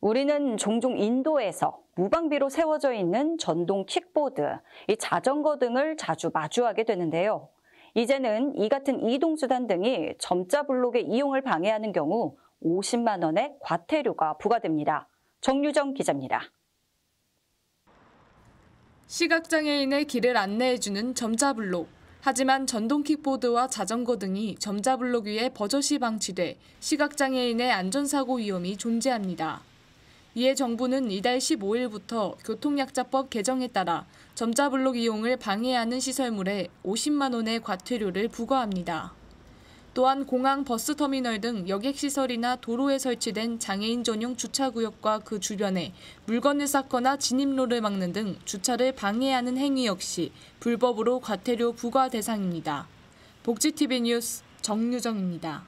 우리는 종종 인도에서 무방비로 세워져 있는 전동 킥보드, 이 자전거 등을 자주 마주하게 되는데요. 이제는 이 같은 이동수단 등이 점자 블록의 이용을 방해하는 경우 50만 원의 과태료가 부과됩니다. 정유정 기자입니다. 시각장애인의 길을 안내해주는 점자 블록. 하지만 전동 킥보드와 자전거 등이 점자 블록 위에 버젓이 방치돼 시각장애인의 안전사고 위험이 존재합니다. 이에 정부는 이달 15일부터 교통약자법 개정에 따라 점자블록 이용을 방해하는 시설물에 50만 원의 과태료를 부과합니다. 또한 공항 버스터미널 등 여객시설이나 도로에 설치된 장애인 전용 주차구역과 그 주변에 물건을 쌓거나 진입로를 막는 등 주차를 방해하는 행위 역시 불법으로 과태료 부과 대상입니다. 복지TV 뉴스 정유정입니다.